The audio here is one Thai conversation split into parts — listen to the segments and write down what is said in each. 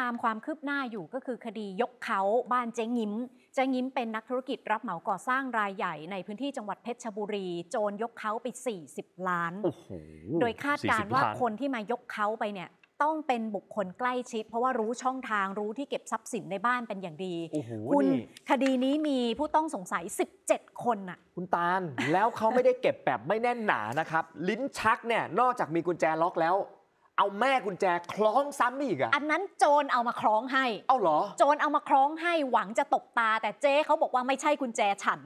ตามความคืบหน้าอยู่ก็คือคดียกเขาบ้านเจ๊งิ้มเจ๊งิ้มเป็นนักธุรกิจรับเหมาก่อสร้างรายใหญ่ในพื้นที่จังหวัดเพชรบุรีโจรยกเขาไป 40 ล้านโ้โโดยคาดการว่าคนที่มายกเขาไปเนี่ย ต้องเป็นบุคคลใกล้ชิด เพราะว่ารู้ช่องทางรู้ที่เก็บทรัพย์สินในบ้านเป็นอย่างดี คุณคดีนี้มีผู้ต้องสงสัย 17 คนน่ะ คุณตาลแล้วเขาไม่ได้เก็บแบบไม่แน่นหนานะครับ ลิ้นชักเนี่ยนอกจากมีกุญแจล็อกแล้วเอาแม่กุญแจคล้องซ้ำอีกอะอันนั้นโจรเอามาคล้องให้เอาเหรอ โจรเอามาคล้องให้หวังจะตกตา แต่เจ๊เขาบอกว่าไม่ใช่กุญแจฉัน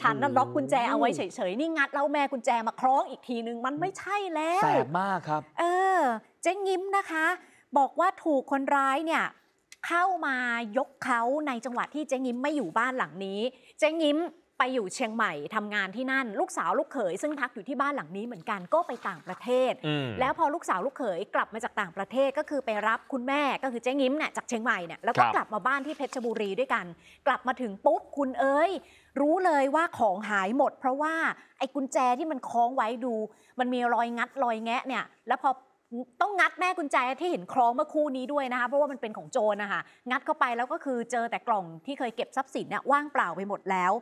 ฉันนั้นล็อกกุญแจเอาไว้เฉยๆนี่งัดแล้วแม่กุญแจมาคล้องอีกทีนึงมันไม่ใช่แล้วแสบมากครับ เออ เจ๊งิ้มนะคะ บอกว่าถูกคนร้ายเนี่ย เข้ามายกเขาในจังหวัดที่เจ๊งิ้มไม่อยู่บ้านหลังนี้ เจ๊งิ้มไปอยู่เชียงใหม่ทำงานที่นั่นลูกสาวลูกเขยซึ่งพักอยู่ที่บ้านหลังนี้เหมือนกันก็ไปต่างประเทศ แล้วพอลูกสาวลูกเขยกลับมาจากต่างประเทศก็คือไปรับคุณแม่ก็คือเจ๊งิ้มเนี่ยจากเชียงใหม่เนี่ยแล้วก็กลับมาบ้านที่เพชรบุรีด้วยกัน กลับมาถึงปุ๊บคุณเอ้ยรู้เลยว่าของหายหมด เพราะว่า ไอ้กุญแจที่มันคล้องไว้ดู มันมีรอยงัดรอยแงะเนี่ยแล้วพอต้องงัดแม่กุญแจที่เห็นคล้องเมื่อคู่นี้ด้วยนะคะเพราะว่ามันเป็นของโจรนะคะงัดเข้าไปแล้วก็คือเจอแต่กล่องที่เคยเก็บทรัพย์สินเนี่ยว่างเปล่าไปหมดแล้ว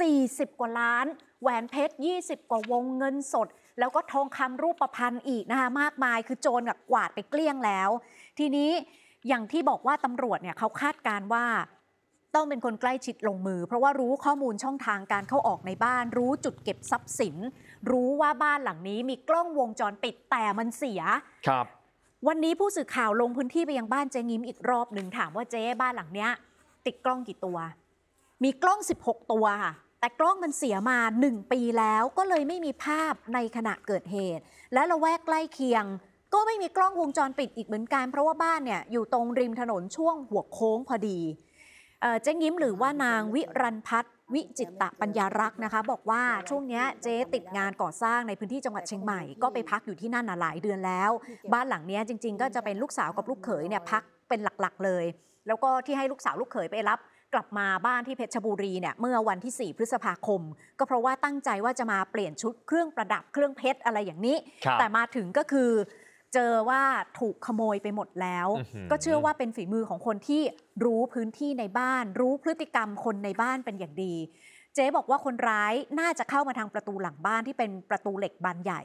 40 กว่าล้านแหวนเพชร20 กว่าวงเงินสด แล้วก็ทองคำรูปพรรณอีกนะคะมากมายคือโจรกับกวาดไปเกลี้ยงแล้ว ทีนี้อย่างที่บอกว่าตำรวจเนี่ยเขาคาดการว่า ต้องเป็นคนใกล้ชิดลงมือ เพราะว่ารู้ข้อมูลช่องทางการเข้าออกในบ้านรู้จุดเก็บทรัพย์สิน รู้ว่าบ้านหลังนี้มีกล้องวงจรปิดแต่มันเสีย ครับวันนี้ผู้สื่อข่าวลงพื้นที่ไปยังบ้านเจงิมอีกรอบหนึ่งถามว่าเจ๊บ้านหลังเนี้ยติดกล้องกี่ตัวมีกล้อง 16 ตัวค่ะแต่กล้องมันเสียมา 1 ปีแล้วก็เลยไม่มีภาพในขณะเกิดเหตุ และละแวกใกล้เคียง ก็ไม่มีกล้องวงจรปิดอีกเหมือนกัน เพราะว่าบ้านเนี่ยอยู่ตรงริมถนนช่วงหัวโค้งพอดี เจ๊ยิ้มหรือว่านางวิรันพัฒนวิจิตตปัญญารักษ์นะคะ บอกว่าช่วงนี้เจ๊ติดงานก่อสร้างในพื้นที่จังหวัดเชียงใหม่ก็ไปพักอยู่ที่นั่นหลายเดือนแล้ว บ้านหลังนี้จริง ๆ ก็จะเป็นลูกสาวกับลูกเขยเนี่ยพักเป็นหลักๆเลย แล้วก็ที่ให้ลูกสาวลูกเขยไปรับกลับมาบ้านที่เพชรบุรีเนี่ยเมื่อวันที่ 4 พฤษภาคม ก็เพราะว่าตั้งใจว่าจะมาเปลี่ยนชุดเครื่องประดับเครื่องเพชร อะไรอย่างนี้ แต่มาถึงก็คือ เจอว่าถูกขโมยไปหมดแล้ว ก็เชื่อว่าเป็นฝีมือของคนที่รู้พื้นที่ในบ้าน รู้พฤติกรรมคนในบ้านเป็นอย่างดี เจ๊บอกว่าคนร้ายน่าจะเข้ามาทางประตูหลังบ้านที่เป็นประตูเหล็กบานใหญ่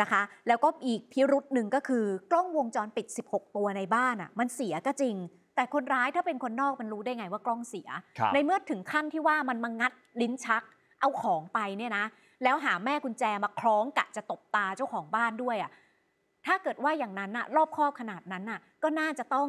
นะคะ แล้วก็อีกพิรุษหนึ่งก็คือกล้องวงจรปิด 16 ตัวในบ้านอะ่ะมันเสียก็จริงแต่คนร้ายถ้าเป็นคนนอกมันรู้ได้ไงว่ากล้องเสีย ในเมื่อถึงขั้นที่ว่ามันมางัดลิ้นชักเอาของไปเนี่ยนะ แล้วหาแม่กุญแจมาคล้องกะ จะตบตาเจ้าของบ้านด้วยอะ่ะถ้าเกิดว่าอย่างนั้นอะรอบครอบขนาดนั้นอะก็น่าจะต้อง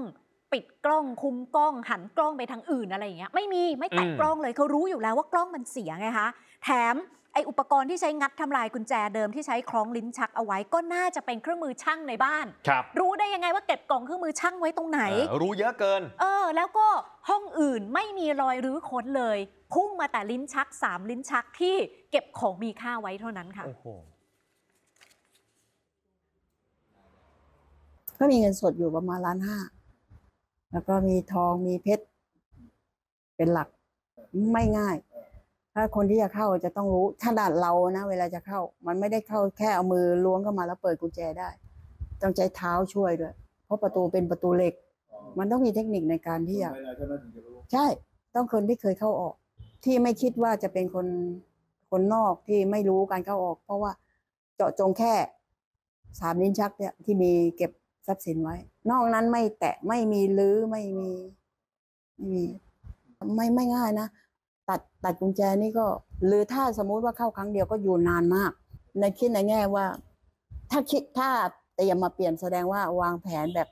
ปิดกล้องคุมกล้องหันกล้องไปทางอื่นอะไรอย่างเงี้ย ไม่มีไม่แตะกล้องเลยเขารู้อยู่แล้วว่ากล้องมันเสียไงคะแถมไออุปกรณ์ที่ใช้งัดทำลายกุญแจเดิมที่ใช้คล้องลิ้นชักเอาไว้ก็น่าจะเป็นเครื่องมือช่างในบ้าน ครับ รู้ได้ยังไงว่าเก็บกล่องเครื่องมือช่างไว้ตรงไหน รู้เยอะเกิน เออ แล้วก็ห้องอื่นไม่มีรอยรื้อค้นเลยพุ่งมาแต่ลิ้นชักสามลิ้นชักที่เก็บของมีค่าไว้เท่านั้นค่ะโอ้โหก็มีเงินสดอยู่ประมาณล้านห้าแล้วก็มีทองมีเพชรเป็นหลัก ไม่ง่าย ถ้าคนที่จะเข้าจะต้องรู้ถ้าด่านเรานะเวลาจะเข้า มันไม่ได้เข้าแค่เอามือล้วงเข้ามาแล้ว เปิดกุญแจได้ต้องใช้เท้าช่วยด้วยเพราะประตูเป็นประตูเหล็ก มันต้องมีเทคนิคในการที่จะใช่ต้องคนที่เคยเข้าออก ที่ไม่คิดว่าจะเป็นคนคนนอกที่ไม่รู้การเข้าออก เพราะว่าเจาะจงแค่สามนิ้นชักเนี่ยที่มีเก็บทรัพย์สินไว้ นอกนั้นไม่แตะ ไม่มีลื้อไม่มีไม่มี ไม่ไม่ง่ายนะ ตัด ตัดกุญแจนี่ก็ หรือถ้าสมมุติว่าเข้าครั้งเดียวก็อยู่นานมาก ในคิดในแง่ว่า ถ้าคิดถ้าแต่ยยงมาเปลี่ยนแสดงว่าวางแผนแบบ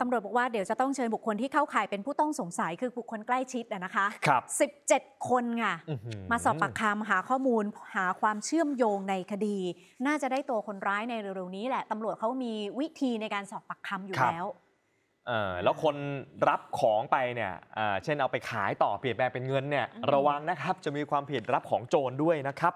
ตำรวจบอกว่าเดี๋ยวจะต้องเชิญบุคคลที่เข้าข่ายเป็นผู้ต้องสงสัยคือบุคคลใกล้ชิดนะคะครับ17 คนค่ะมาสอบปากคำหาข้อมูลหาความเชื่อมโยงในคดี น่าจะได้ตัวคนร้ายในเร็วๆนี้แหละ ตำรวจเขามีวิธีในการสอบปากคำอยู่แล้ว แล้วคนรับของไปเนี่ยเช่นเอาไปขายต่อเปลี่ยนแปลงเป็นเงินเนี่ยระวังนะครับจะมีความผิดรับของโจรด้วยนะครับ